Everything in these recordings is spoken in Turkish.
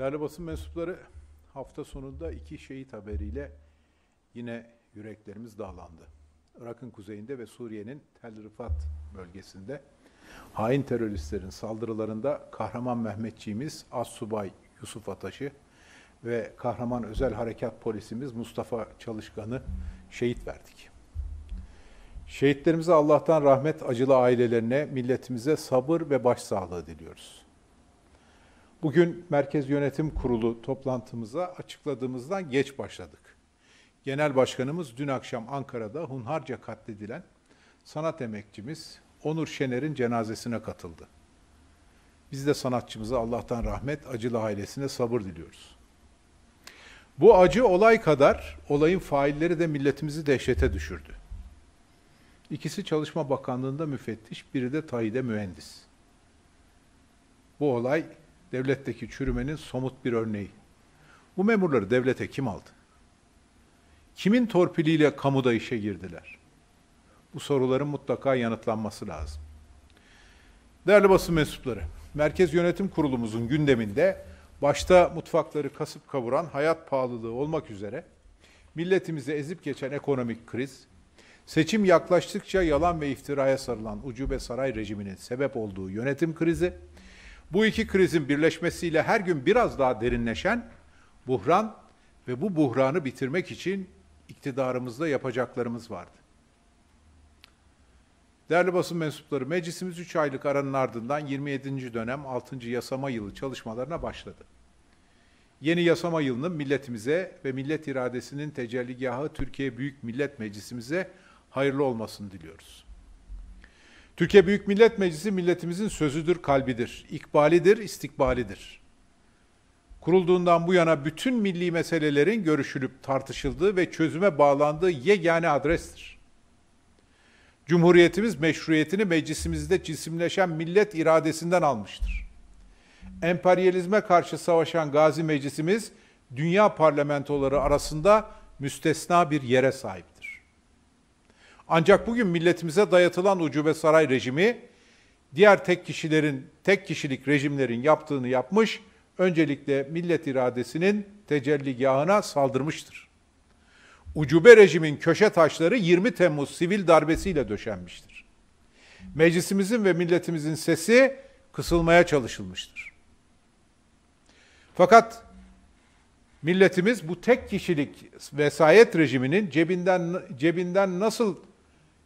Değerli basın mensupları, hafta sonunda iki şehit haberiyle yine yüreklerimiz dağlandı. Irak'ın kuzeyinde ve Suriye'nin Tel Rifat bölgesinde hain teröristlerin saldırılarında kahraman Mehmetçiğimiz Assubay Yusuf Ataş'ı ve kahraman özel harekat polisimiz Mustafa Çalışkan'ı şehit verdik. Şehitlerimize Allah'tan rahmet, acılı ailelerine, milletimize sabır ve başsağlığı diliyoruz. Bugün Merkez Yönetim Kurulu toplantımıza açıkladığımızdan geç başladık. Genel Başkanımız dün akşam Ankara'da hunharca katledilen sanat emekçimiz Onur Şener'in cenazesine katıldı. Biz de sanatçımıza Allah'tan rahmet, acılı ailesine sabır diliyoruz. Bu acı olay kadar olayın failleri de milletimizi dehşete düşürdü. İkisi Çalışma Bakanlığı'nda müfettiş, biri de Tayyip'e mühendis. Bu olay devletteki çürümenin somut bir örneği. Bu memurları devlete kim aldı? Kimin torpiliyle kamuda işe girdiler? Bu soruların mutlaka yanıtlanması lazım. Değerli basın mensupları, Merkez Yönetim Kurulumuzun gündeminde başta mutfakları kasıp kavuran hayat pahalılığı olmak üzere milletimizi ezip geçen ekonomik kriz, seçim yaklaştıkça yalan ve iftiraya sarılan ucube saray rejiminin sebep olduğu yönetim krizi, bu iki krizin birleşmesiyle her gün biraz daha derinleşen buhran ve bu buhranı bitirmek için iktidarımızda yapacaklarımız vardı. Değerli basın mensupları, meclisimiz 3 aylık aranın ardından 27. dönem 6. yasama yılı çalışmalarına başladı. Yeni yasama yılının milletimize ve millet iradesinin tecelligahı Türkiye Büyük Millet Meclisimize hayırlı olmasını diliyoruz. Türkiye Büyük Millet Meclisi milletimizin sözüdür, kalbidir, ikbalidir, istikbalidir. Kurulduğundan bu yana bütün milli meselelerin görüşülüp tartışıldığı ve çözüme bağlandığı yegane adrestir. Cumhuriyetimiz meşruiyetini meclisimizde cisimleşen millet iradesinden almıştır. Emperyalizme karşı savaşan Gazi Meclisimiz dünya parlamentoları arasında müstesna bir yere sahip. Ancak bugün milletimize dayatılan ucube saray rejimi diğer tek kişilerin, tek kişilik rejimlerin yaptığını yapmış, öncelikle millet iradesinin tecelligahına saldırmıştır. Ucube rejimin köşe taşları 20 Temmuz sivil darbesiyle döşenmiştir. Meclisimizin ve milletimizin sesi kısılmaya çalışılmıştır. Fakat milletimiz bu tek kişilik vesayet rejiminin cebinden cebinden nasıl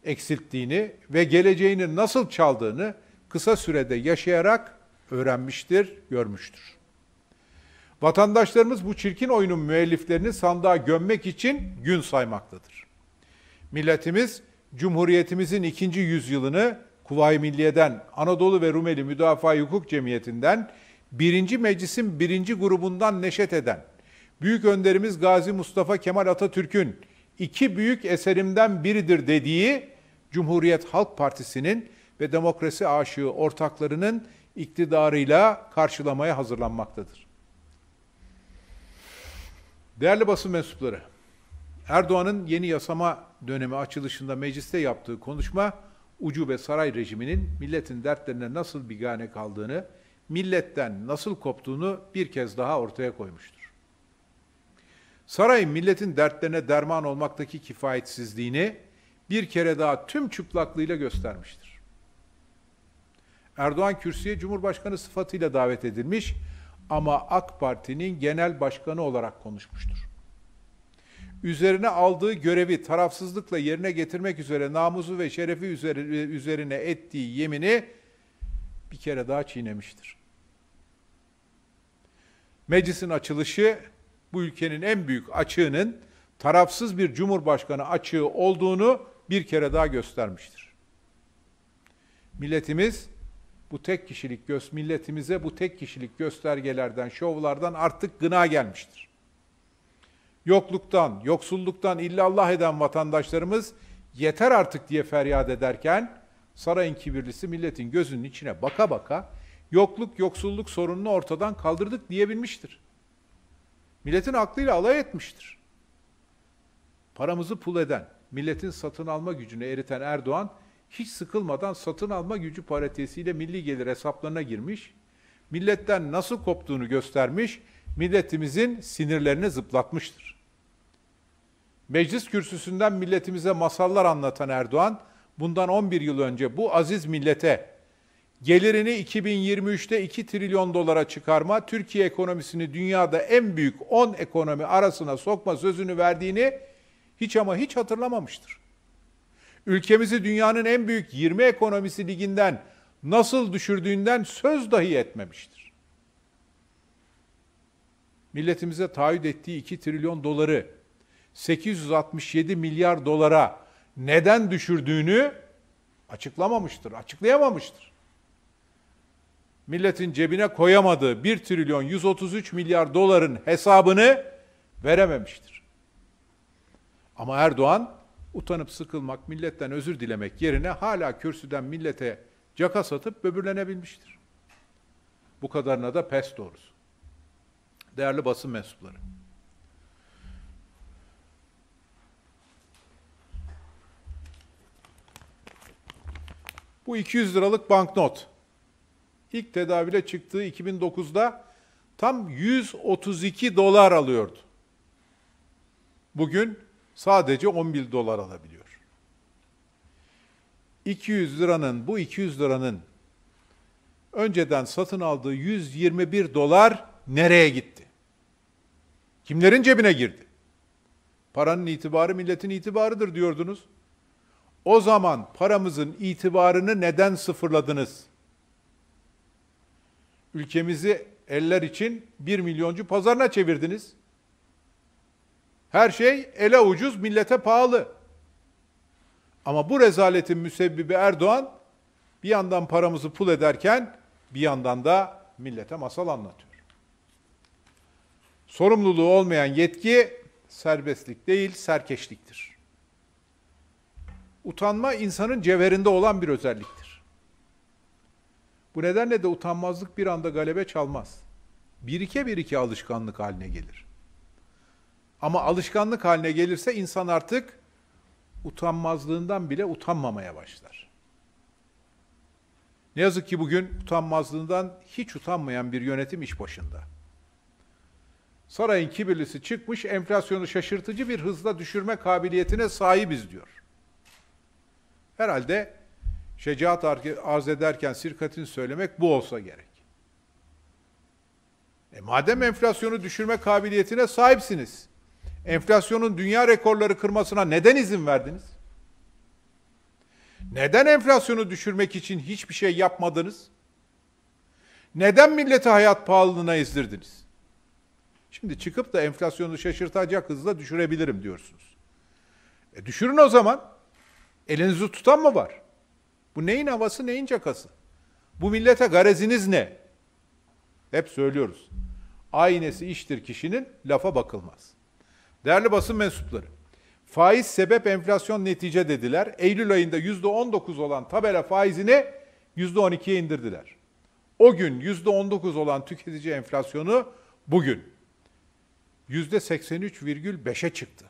eksilttiğini ve geleceğini nasıl çaldığını kısa sürede yaşayarak öğrenmiştir, görmüştür. Vatandaşlarımız bu çirkin oyunun müelliflerini sandığa gömmek için gün saymaktadır. Milletimiz, Cumhuriyetimizin ikinci yüzyılını Kuvayi Milliye'den, Anadolu ve Rumeli Müdafaa Hukuk Cemiyeti'nden, birinci meclisin birinci grubundan neşet eden, büyük önderimiz Gazi Mustafa Kemal Atatürk'ün iki büyük eserimden biridir dediği Cumhuriyet Halk Partisi'nin ve demokrasi aşığı ortaklarının iktidarıyla karşılamaya hazırlanmaktadır. Değerli basın mensupları, Erdoğan'ın yeni yasama dönemi açılışında mecliste yaptığı konuşma, ucube saray rejiminin milletin dertlerine nasıl bigane kaldığını, milletten nasıl koptuğunu bir kez daha ortaya koymuştur. Saray milletin dertlerine derman olmaktaki kifayetsizliğini, bir kere daha tüm çıplaklığıyla göstermiştir. Erdoğan kürsüye Cumhurbaşkanı sıfatıyla davet edilmiş ama AK Parti'nin genel başkanı olarak konuşmuştur. Üzerine aldığı görevi tarafsızlıkla yerine getirmek üzere namuzu ve şerefi üzerine ettiği yemini bir kere daha çiğnemiştir. Meclisin açılışı bu ülkenin en büyük açığının tarafsız bir cumhurbaşkanı açığı olduğunu bir kere daha göstermiştir. Milletimiz bu tek kişilik göz milletimize bu tek kişilik göstergelerden, şovlardan artık gına gelmiştir. Yokluktan, yoksulluktan illallah eden vatandaşlarımız yeter artık diye feryat ederken sarayın kibirlisi milletin gözünün içine baka baka yokluk, yoksulluk sorununu ortadan kaldırdık diyebilmiştir. Milletin aklıyla alay etmiştir. Paramızı pul eden, milletin satın alma gücünü eriten Erdoğan hiç sıkılmadan satın alma gücü paritesiyle milli gelir hesaplarına girmiş. Milletten nasıl koptuğunu göstermiş, milletimizin sinirlerini zıplatmıştır. Meclis kürsüsünden milletimize masallar anlatan Erdoğan, bundan 11 yıl önce bu aziz millete gelirini 2023'te 2 trilyon dolara çıkarma, Türkiye ekonomisini dünyada en büyük 10 ekonomi arasına sokma sözünü verdiğini hiç ama hiç hatırlamamıştır. Ülkemizi dünyanın en büyük 20 ekonomisi liginden nasıl düşürdüğünden söz dahi etmemiştir. Milletimize taahhüt ettiği 2 trilyon doları 867 milyar dolara neden düşürdüğünü açıklamamıştır, açıklayamamıştır. Milletin cebine koyamadığı 1 trilyon 133 milyar doların hesabını verememiştir. Ama Erdoğan utanıp sıkılmak, milletten özür dilemek yerine hala kürsüden millete caka satıp böbürlenebilmiştir. Bu kadarına da pes doğrusu. Değerli basın mensupları. Bu 200 liralık banknot ilk tedavile çıktığı 2009'da tam 132 dolar alıyordu. Bugün Sadece 11 dolar alabiliyor. 200 liranın, bu 200 liranın önceden satın aldığı 121 dolar nereye gitti? Kimlerin cebine girdi? Paranın itibarı milletin itibarıdır diyordunuz. O zaman paramızın itibarını neden sıfırladınız? Ülkemizi eller için bir milyoncu pazarına çevirdiniz. Her şey ele ucuz, millete pahalı. Ama bu rezaletin müsebbibi Erdoğan bir yandan paramızı pul ederken bir yandan da millete masal anlatıyor. Sorumluluğu olmayan yetki serbestlik değil, serkeşliktir. Utanma insanın cevherinde olan bir özelliktir. Bu nedenle de utanmazlık bir anda galebe çalmaz. Birike birike alışkanlık haline gelir. Ama alışkanlık haline gelirse insan artık utanmazlığından bile utanmamaya başlar. Ne yazık ki bugün utanmazlığından hiç utanmayan bir yönetim iş başında. Sarayın kibirlisi çıkmış enflasyonu şaşırtıcı bir hızla düşürme kabiliyetine sahibiz diyor. Herhalde şecaat arz ederken sirkatin söylemek bu olsa gerek. E madem enflasyonu düşürme kabiliyetine sahipsiniz, enflasyonun dünya rekorları kırmasına neden izin verdiniz? Neden enflasyonu düşürmek için hiçbir şey yapmadınız? Neden millete hayat pahalılığına ezdirdiniz? Şimdi çıkıp da enflasyonu şaşırtacak hızla düşürebilirim diyorsunuz. E düşürün o zaman. Elinizi tutan mı var? Bu neyin havası neyin cakası? Bu millete gareziniz ne? Hep söylüyoruz. Aynesi iştir kişinin lafa bakılmaz. Değerli basın mensupları, faiz sebep enflasyon netice dediler. Eylül ayında %19 olan tabela faizini %12'ye indirdiler. O gün %19 olan tüketici enflasyonu bugün %83,5'e çıktı.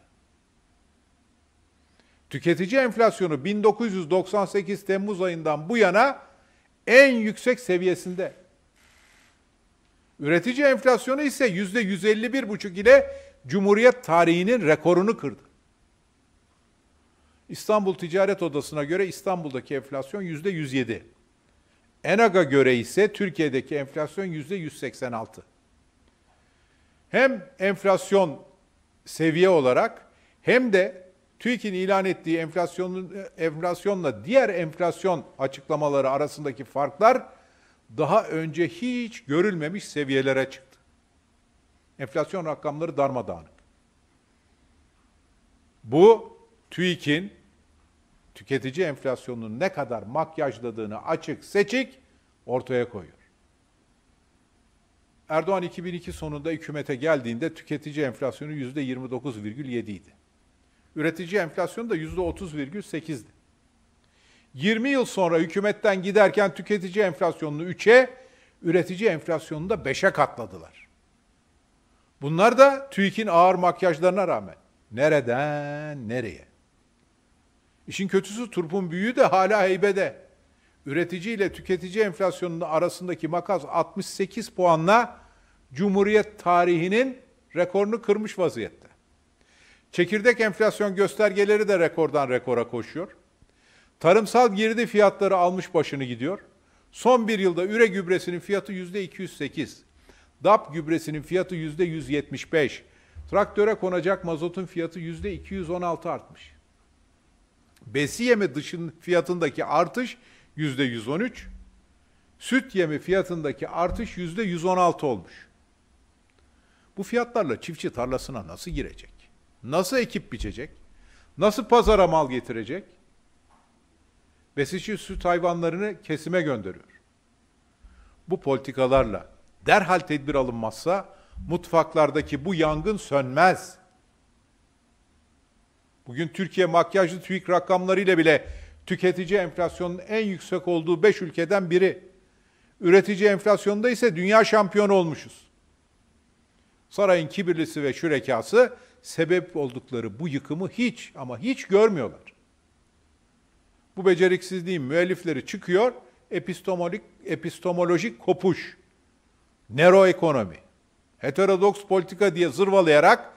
Tüketici enflasyonu 1998 Temmuz ayından bu yana en yüksek seviyesinde. Üretici enflasyonu ise %151,5 ile Cumhuriyet tarihinin rekorunu kırdı. İstanbul Ticaret Odası'na göre İstanbul'daki enflasyon yüzde 107. ENAG'a göre ise Türkiye'deki enflasyon yüzde 186. Hem enflasyon seviye olarak hem de TÜİK'in ilan ettiği enflasyonun, enflasyonla diğer enflasyon açıklamaları arasındaki farklar daha önce hiç görülmemiş seviyelere çıktı. Enflasyon rakamları darmadağınık. Bu TÜİK'in tüketici enflasyonunun ne kadar makyajladığını açık seçik ortaya koyuyor. Erdoğan 2002 sonunda hükümete geldiğinde tüketici enflasyonu %29,7 idi. Üretici enflasyonu da %30,8'di. 20 yıl sonra hükümetten giderken tüketici enflasyonunu 3'e, üretici enflasyonunu da 5'e katladılar. Bunlar da TÜİK'in ağır makyajlarına rağmen. Nereden nereye? İşin kötüsü turpun büyüğü de hala heybede. Üretici ile tüketici enflasyonunun arasındaki makas 68 puanla Cumhuriyet tarihinin rekorunu kırmış vaziyette. Çekirdek enflasyon göstergeleri de rekordan rekora koşuyor. Tarımsal girdi fiyatları almış başını gidiyor. Son bir yılda üre gübresinin fiyatı yüzde 208. DAP gübresinin fiyatı %175. Traktöre konacak mazotun fiyatı %216 artmış. Besi yemi dışın fiyatındaki artış %113. Süt yemi fiyatındaki artış %116 olmuş. Bu fiyatlarla çiftçi tarlasına nasıl girecek? Nasıl ekip biçecek? Nasıl pazara mal getirecek? Besici süt hayvanlarını kesime gönderiyor. Bu politikalarla derhal tedbir alınmazsa mutfaklardaki bu yangın sönmez. Bugün Türkiye makyajlı TÜİK rakamlarıyla bile tüketici enflasyonun en yüksek olduğu 5 ülkeden biri. Üretici enflasyonda ise dünya şampiyonu olmuşuz. Sarayın kibirlisi ve şürekası sebep oldukları bu yıkımı hiç ama hiç görmüyorlar. Bu beceriksizliğin müellifleri çıkıyor, epistemolojik, epistemolojik kopuş Nero ekonomi, heterodoks politika diye zırvalayarak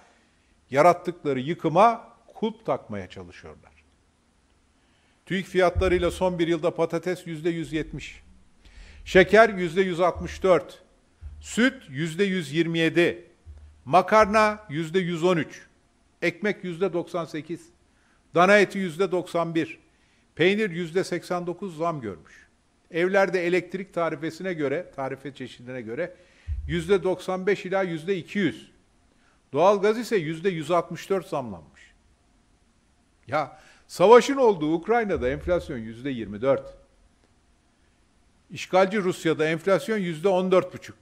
yarattıkları yıkıma kulp takmaya çalışıyorlar. TÜİK fiyatlarıyla son bir yılda patates yüzde 170, şeker yüzde 164, süt yüzde 127, makarna yüzde 113, ekmek yüzde 98, dana eti yüzde 91, peynir yüzde 89 zam görmüş. Evlerde elektrik tarifesine göre, tarife çeşidine göre yüzde 95 ila yüzde 200. Doğalgaz ise yüzde 164 zamlanmış. Ya savaşın olduğu Ukrayna'da enflasyon yüzde 24. İşgalci Rusya'da enflasyon yüzde 14 buçuk.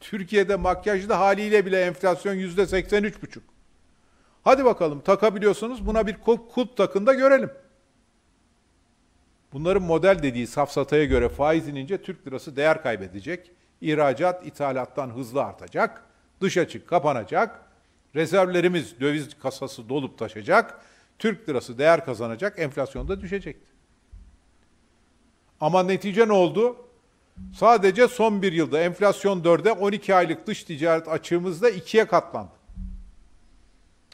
Türkiye'de makyajlı haliyle bile enflasyon yüzde 83 buçuk. Hadi bakalım takabiliyorsanız buna bir kulp takında görelim. Bunların model dediği safsataya göre faiz inince Türk lirası değer kaybedecek. İhracat ithalattan hızlı artacak. Dış açık kapanacak. Rezervlerimiz döviz kasası dolup taşacak. Türk lirası değer kazanacak, enflasyon da düşecekti. Ama netice ne oldu? Sadece son bir yılda enflasyon 4'e 12 aylık dış ticaret açığımızda ikiye katlandı.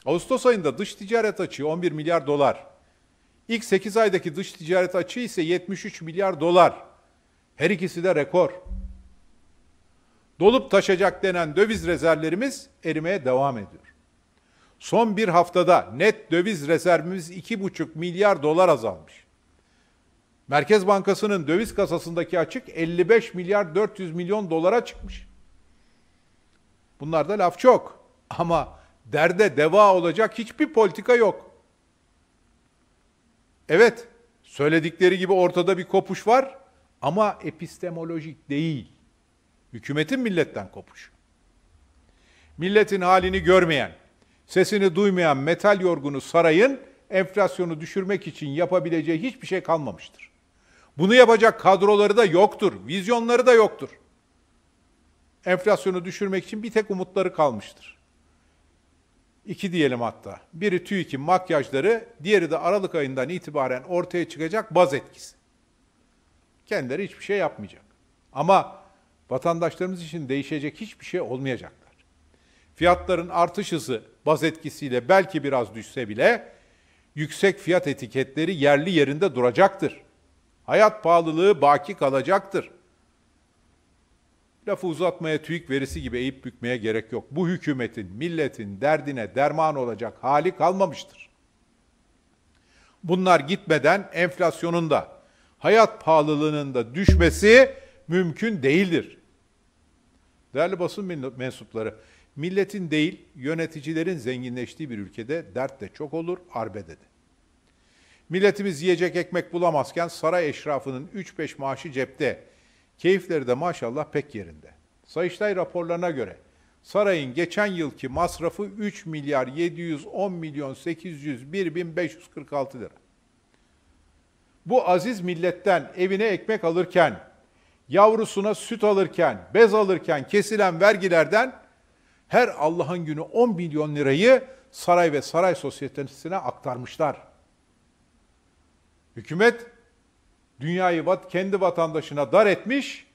Ağustos ayında dış ticaret açığı 11 milyar dolar. İlk 8 aydaki dış ticaret açığı ise 73 milyar dolar. Her ikisi de rekor. Dolup taşacak denen döviz rezervlerimiz erimeye devam ediyor. Son bir haftada net döviz rezervimiz 2,5 milyar dolar azalmış. Merkez Bankası'nın döviz kasasındaki açık 55 milyar 400 milyon dolara çıkmış. Bunlarda laf çok ama derde deva olacak hiçbir politika yok. Evet, söyledikleri gibi ortada bir kopuş var ama epistemolojik değil. Hükümetin milletten kopuşu. Milletin halini görmeyen, sesini duymayan metal yorgunu sarayın enflasyonu düşürmek için yapabileceği hiçbir şey kalmamıştır. Bunu yapacak kadroları da yoktur, vizyonları da yoktur. Enflasyonu düşürmek için bir tek umutları kalmıştır iki diyelim hatta. Biri TÜİK'in makyajları, diğeri de Aralık ayından itibaren ortaya çıkacak baz etkisi. Kendileri hiçbir şey yapmayacak. Ama vatandaşlarımız için değişecek hiçbir şey olmayacaklar. Fiyatların artış hızı baz etkisiyle belki biraz düşse bile yüksek fiyat etiketleri yerli yerinde duracaktır. Hayat pahalılığı baki kalacaktır lafı uzatmaya TÜİK verisi gibi eğip bükmeye gerek yok. Bu hükümetin, milletin derdine derman olacak hali kalmamıştır. Bunlar gitmeden enflasyonun da, hayat pahalılığının da düşmesi mümkün değildir. Değerli basın mensupları, milletin değil yöneticilerin zenginleştiği bir ülkede dert de çok olur, arbe dedi. Milletimiz yiyecek ekmek bulamazken saray eşrafının 3-5 maaşı cepte, Keyifleri de maşallah pek yerinde. Sayıştay raporlarına göre sarayın geçen yılki masrafı 3 milyar 710 milyon 801 bin 546 lira. Bu aziz milletten evine ekmek alırken, yavrusuna süt alırken, bez alırken kesilen vergilerden her Allah'ın günü 10 milyon lirayı saray ve saray sosyetesine aktarmışlar. Hükümet dünyayı kendi vatandaşına dar etmiş,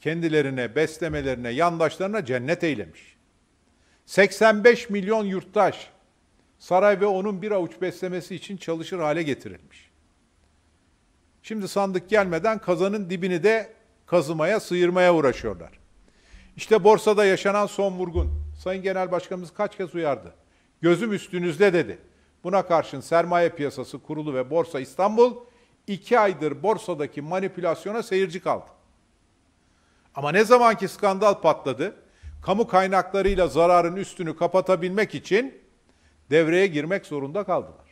kendilerine, beslemelerine, yandaşlarına cennet eylemiş. 85 milyon yurttaş saray ve onun bir avuç beslemesi için çalışır hale getirilmiş. Şimdi sandık gelmeden kazanın dibini de kazımaya, sıyırmaya uğraşıyorlar. İşte borsada yaşanan son vurgun. Sayın Genel Başkanımız kaç kez uyardı. Gözüm üstünüzde dedi. Buna karşın sermaye piyasası kurulu ve borsa İstanbul iki aydır borsadaki manipülasyona seyirci kaldı. Ama ne zamanki skandal patladı, kamu kaynaklarıyla zararın üstünü kapatabilmek için devreye girmek zorunda kaldılar.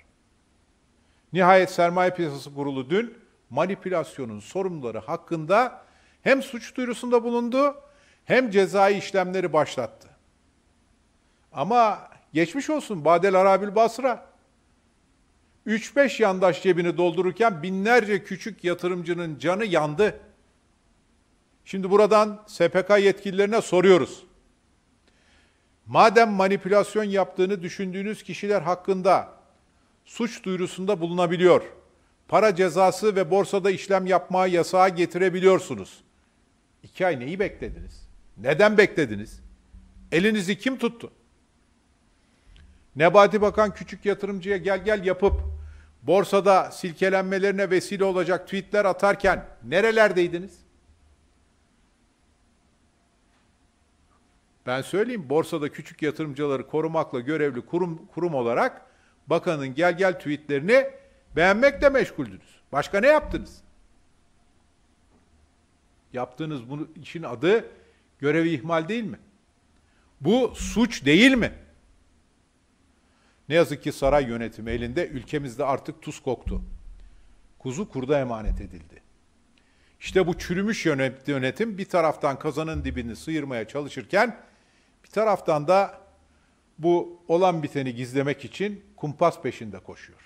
Nihayet Sermaye Piyasası Kurulu dün manipülasyonun sorumluları hakkında hem suç duyurusunda bulundu hem cezai işlemleri başlattı. Ama geçmiş olsun Badel Arabil Basra. 3-5 yandaş cebini doldururken binlerce küçük yatırımcının canı yandı. Şimdi buradan SPK yetkililerine soruyoruz. Madem manipülasyon yaptığını düşündüğünüz kişiler hakkında suç duyurusunda bulunabiliyor, para cezası ve borsada işlem yapmaya yasağa getirebiliyorsunuz. İki ay neyi beklediniz? Neden beklediniz? Elinizi kim tuttu? Nebati Bakan küçük yatırımcıya gel gel yapıp borsada silkelenmelerine vesile olacak tweetler atarken nerelerdeydiniz? Ben söyleyeyim borsada küçük yatırımcıları korumakla görevli kurum, kurum olarak bakanın gel gel tweetlerini beğenmekle meşguldünüz. Başka ne yaptınız? Yaptığınız bunun için adı görevi ihmal değil mi? Bu suç değil mi? Ne yazık ki saray yönetimi elinde ülkemizde artık tuz koktu. Kuzu kurda emanet edildi. İşte bu çürümüş yönetim bir taraftan kazanın dibini sıyırmaya çalışırken bir taraftan da bu olan biteni gizlemek için kumpas peşinde koşuyor.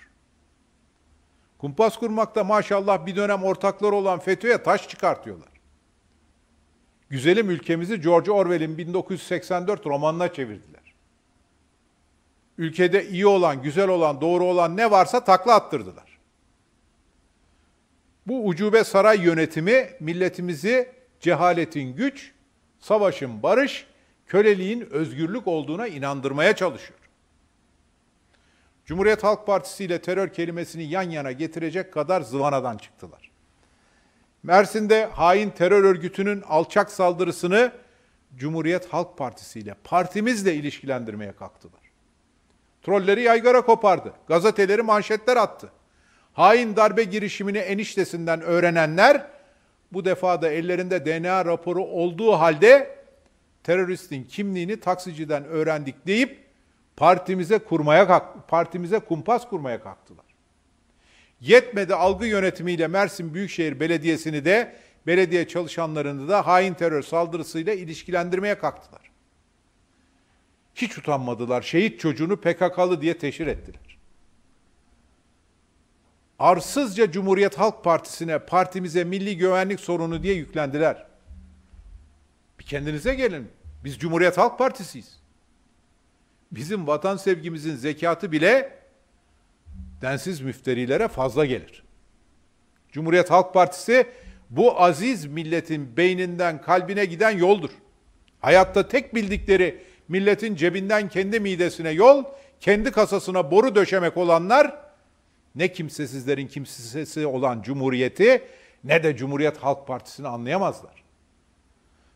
Kumpas kurmakta maşallah bir dönem ortakları olan FETÖ'ye taş çıkartıyorlar. Güzelim ülkemizi George Orwell'in 1984 romanına çevirdiler. Ülkede iyi olan, güzel olan, doğru olan ne varsa takla attırdılar. Bu ucube saray yönetimi milletimizi cehaletin güç, savaşın barış, köleliğin özgürlük olduğuna inandırmaya çalışıyor. Cumhuriyet Halk Partisi ile terör kelimesini yan yana getirecek kadar zıvanadan çıktılar. Mersin'de hain terör örgütünün alçak saldırısını Cumhuriyet Halk Partisi ile partimizle ilişkilendirmeye kalktılar. Trolleri yaygara kopardı. Gazeteleri manşetler attı. Hain darbe girişimini eniştesinden öğrenenler bu defa da ellerinde DNA raporu olduğu halde teröristin kimliğini taksiciden öğrendik deyip partimize kurmaya partimize kumpas kurmaya kalktılar. Yetmedi algı yönetimiyle Mersin Büyükşehir Belediyesi'ni de belediye çalışanlarını da hain terör saldırısıyla ilişkilendirmeye kalktılar hiç utanmadılar. Şehit çocuğunu PKK'lı diye teşhir ettiler. Arsızca Cumhuriyet Halk Partisi'ne, partimize milli güvenlik sorunu diye yüklendiler. Bir kendinize gelin. Biz Cumhuriyet Halk Partisi'yiz. Bizim vatan sevgimizin zekatı bile densiz müfterilere fazla gelir. Cumhuriyet Halk Partisi bu aziz milletin beyninden kalbine giden yoldur. Hayatta tek bildikleri milletin cebinden kendi midesine yol, kendi kasasına boru döşemek olanlar ne kimsesizlerin kimsesi olan cumhuriyeti ne de Cumhuriyet Halk Partisi'ni anlayamazlar.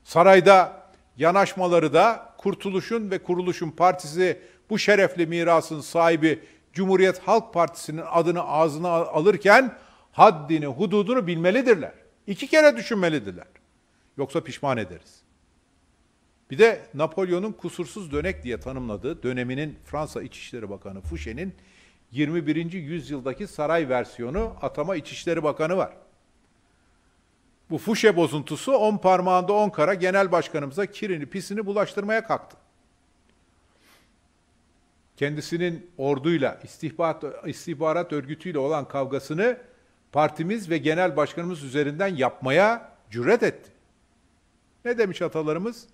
Sarayda yanaşmaları da Kurtuluş'un ve Kuruluş'un partisi bu şerefli mirasın sahibi Cumhuriyet Halk Partisi'nin adını ağzına alırken haddini, hududunu bilmelidirler. İki kere düşünmelidirler. Yoksa pişman ederiz. Bir de Napolyon'un kusursuz dönek diye tanımladığı döneminin Fransa İçişleri Bakanı Fouché'nin 21. yüzyıldaki saray versiyonu atama İçişleri Bakanı var. Bu Fouché bozuntusu on parmağında on kara genel başkanımıza kirini pisini bulaştırmaya kalktı. Kendisinin orduyla, istihbarat, istihbarat örgütüyle olan kavgasını partimiz ve genel başkanımız üzerinden yapmaya cüret etti. Ne demiş atalarımız?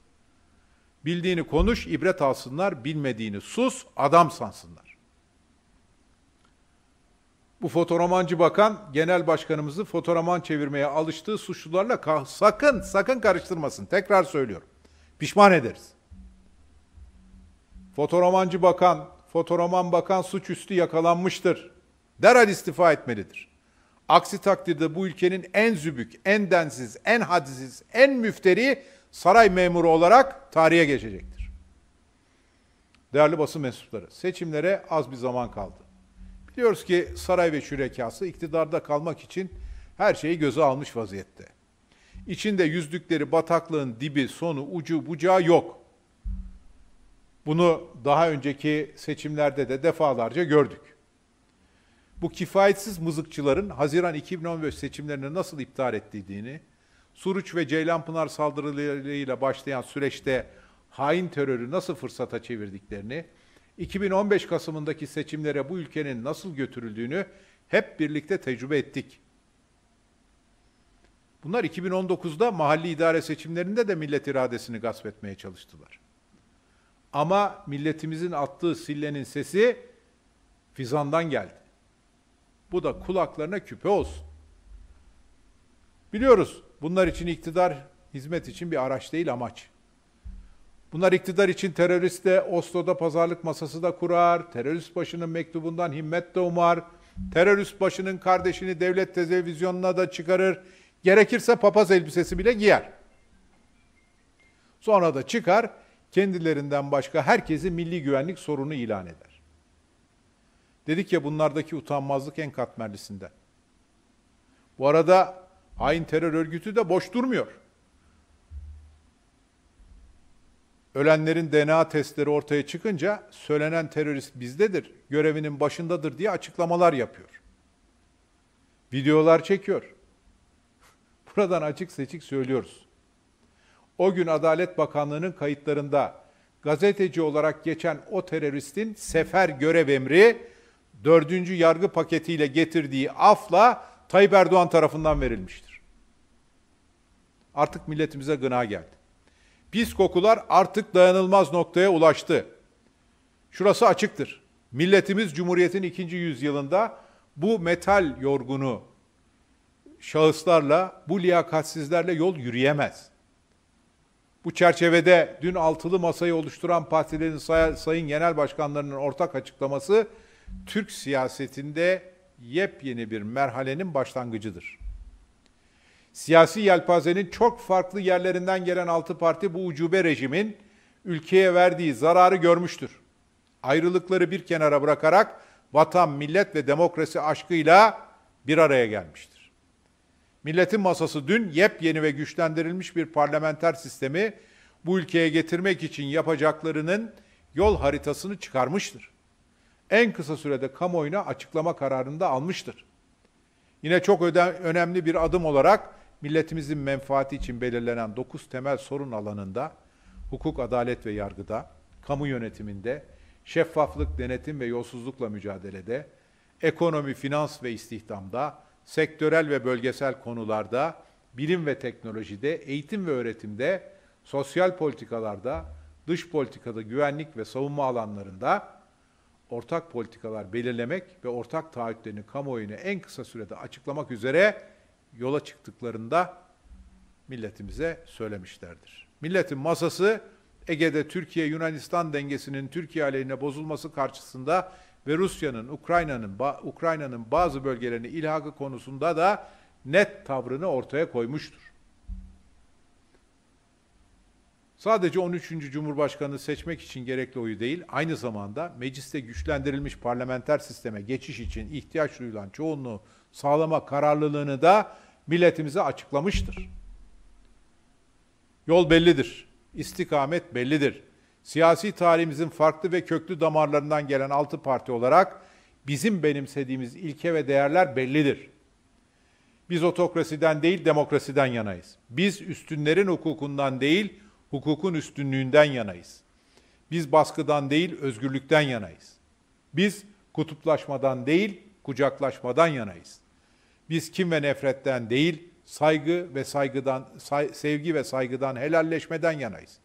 Bildiğini konuş, ibret alsınlar, bilmediğini sus, adam sansınlar. Bu fotoromancı bakan, genel başkanımızı fotoroman çevirmeye alıştığı suçlularla sakın, sakın karıştırmasın. Tekrar söylüyorum. Pişman ederiz. Fotoromancı bakan, fotoroman bakan suçüstü yakalanmıştır. Derhal istifa etmelidir. Aksi takdirde bu ülkenin en zübük, en densiz, en hadsiz, en müfteri saray memuru olarak tarihe geçecektir. Değerli basın mensupları, seçimlere az bir zaman kaldı. Biliyoruz ki saray ve şürekası iktidarda kalmak için her şeyi göze almış vaziyette. İçinde yüzdükleri bataklığın dibi, sonu, ucu, bucağı yok. Bunu daha önceki seçimlerde de defalarca gördük. Bu kifayetsiz mızıkçıların Haziran 2015 seçimlerini nasıl iptal ettiğini, Suruç ve Ceylanpınar saldırılarıyla başlayan süreçte hain terörü nasıl fırsata çevirdiklerini, 2015 Kasım'ındaki seçimlere bu ülkenin nasıl götürüldüğünü hep birlikte tecrübe ettik. Bunlar 2019'da mahalli idare seçimlerinde de millet iradesini gasp etmeye çalıştılar. Ama milletimizin attığı sillenin sesi fizandan geldi. Bu da kulaklarına küpe olsun. Biliyoruz Bunlar için iktidar hizmet için bir araç değil amaç. Bunlar iktidar için terörist de Oslo'da pazarlık masası da kurar, terörist başının mektubundan himmet de umar, terörist başının kardeşini devlet televizyonuna da çıkarır, gerekirse papaz elbisesi bile giyer. Sonra da çıkar, kendilerinden başka herkesi milli güvenlik sorunu ilan eder. Dedik ya bunlardaki utanmazlık en katmerlisinden. Bu arada Hain terör örgütü de boş durmuyor. Ölenlerin DNA testleri ortaya çıkınca söylenen terörist bizdedir, görevinin başındadır diye açıklamalar yapıyor. Videolar çekiyor. Buradan açık seçik söylüyoruz. O gün Adalet Bakanlığı'nın kayıtlarında gazeteci olarak geçen o teröristin sefer görev emri dördüncü yargı paketiyle getirdiği afla Tayyip Erdoğan tarafından verilmiştir. Artık milletimize gına geldi. Pis kokular artık dayanılmaz noktaya ulaştı. Şurası açıktır. Milletimiz Cumhuriyet'in ikinci yüzyılında bu metal yorgunu şahıslarla, bu liyakatsizlerle yol yürüyemez. Bu çerçevede dün altılı masayı oluşturan partilerin say sayın genel başkanlarının ortak açıklaması Türk siyasetinde yepyeni bir merhalenin başlangıcıdır. Siyasi yelpazenin çok farklı yerlerinden gelen altı parti bu ucube rejimin ülkeye verdiği zararı görmüştür. Ayrılıkları bir kenara bırakarak vatan, millet ve demokrasi aşkıyla bir araya gelmiştir. Milletin masası dün yepyeni ve güçlendirilmiş bir parlamenter sistemi bu ülkeye getirmek için yapacaklarının yol haritasını çıkarmıştır en kısa sürede kamuoyuna açıklama kararını da almıştır. Yine çok önemli bir adım olarak milletimizin menfaati için belirlenen dokuz temel sorun alanında hukuk, adalet ve yargıda, kamu yönetiminde, şeffaflık, denetim ve yolsuzlukla mücadelede, ekonomi, finans ve istihdamda, sektörel ve bölgesel konularda, bilim ve teknolojide, eğitim ve öğretimde, sosyal politikalarda, dış politikada, güvenlik ve savunma alanlarında ortak politikalar belirlemek ve ortak taahhütlerini kamuoyuna en kısa sürede açıklamak üzere yola çıktıklarında milletimize söylemişlerdir. Milletin masası Ege'de Türkiye-Yunanistan dengesinin Türkiye aleyhine bozulması karşısında ve Rusya'nın Ukrayna'nın Ukrayna'nın bazı bölgelerini ilhakı konusunda da net tavrını ortaya koymuştur. Sadece 13. Cumhurbaşkanı seçmek için gerekli oyu değil, aynı zamanda mecliste güçlendirilmiş parlamenter sisteme geçiş için ihtiyaç duyulan çoğunluğu sağlama kararlılığını da milletimize açıklamıştır. Yol bellidir, istikamet bellidir. Siyasi tarihimizin farklı ve köklü damarlarından gelen altı parti olarak bizim benimsediğimiz ilke ve değerler bellidir. Biz otokrasiden değil demokrasiden yanayız. Biz üstünlerin hukukundan değil, hukukun üstünlüğünden yanayız. Biz baskıdan değil, özgürlükten yanayız. Biz kutuplaşmadan değil, kucaklaşmadan yanayız. Biz kim ve nefretten değil, saygı ve saygıdan, say, sevgi ve saygıdan, helalleşmeden yanayız.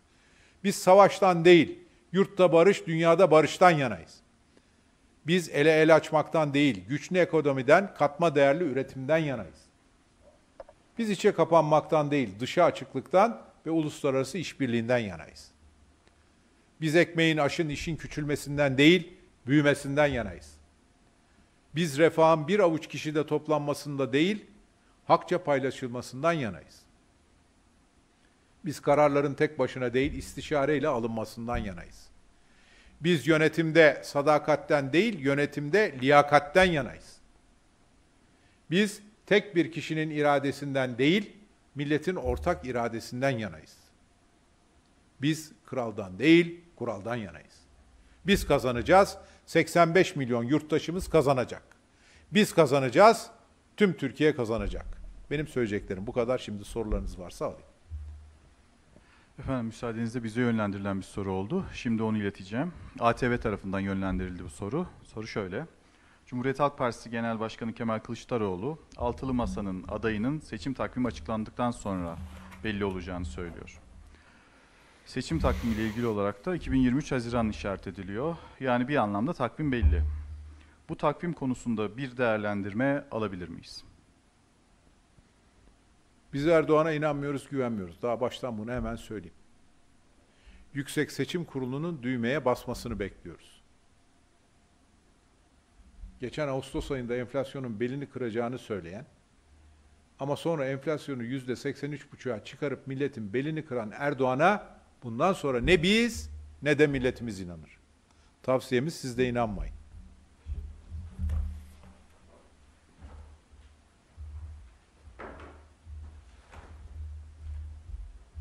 Biz savaştan değil, yurtta barış, dünyada barıştan yanayız. Biz ele el açmaktan değil, güçlü ekonomiden, katma değerli üretimden yanayız. Biz içe kapanmaktan değil, dışa açıklıktan, ve uluslararası işbirliğinden yanayız. Biz ekmeğin, aşın, işin küçülmesinden değil, büyümesinden yanayız. Biz refahın bir avuç kişide toplanmasında değil, hakça paylaşılmasından yanayız. Biz kararların tek başına değil, istişareyle alınmasından yanayız. Biz yönetimde sadakatten değil, yönetimde liyakatten yanayız. Biz tek bir kişinin iradesinden değil, milletin ortak iradesinden yanayız. Biz kraldan değil, kuraldan yanayız. Biz kazanacağız, 85 milyon yurttaşımız kazanacak. Biz kazanacağız, tüm Türkiye kazanacak. Benim söyleyeceklerim bu kadar. Şimdi sorularınız varsa alayım. Efendim müsaadenizle bize yönlendirilen bir soru oldu. Şimdi onu ileteceğim. ATV tarafından yönlendirildi bu soru. Soru şöyle. Cumhuriyet Halk Partisi Genel Başkanı Kemal Kılıçdaroğlu, Altılı Masa'nın adayının seçim takvimi açıklandıktan sonra belli olacağını söylüyor. Seçim takvimi ilgili olarak da 2023 Haziran işaret ediliyor. Yani bir anlamda takvim belli. Bu takvim konusunda bir değerlendirme alabilir miyiz? Biz Erdoğan'a inanmıyoruz, güvenmiyoruz. Daha baştan bunu hemen söyleyeyim. Yüksek Seçim Kurulu'nun düğmeye basmasını bekliyoruz geçen Ağustos ayında enflasyonun belini kıracağını söyleyen ama sonra enflasyonu yüzde 83,5'a çıkarıp milletin belini kıran Erdoğan'a bundan sonra ne biz ne de milletimiz inanır. Tavsiyemiz siz de inanmayın.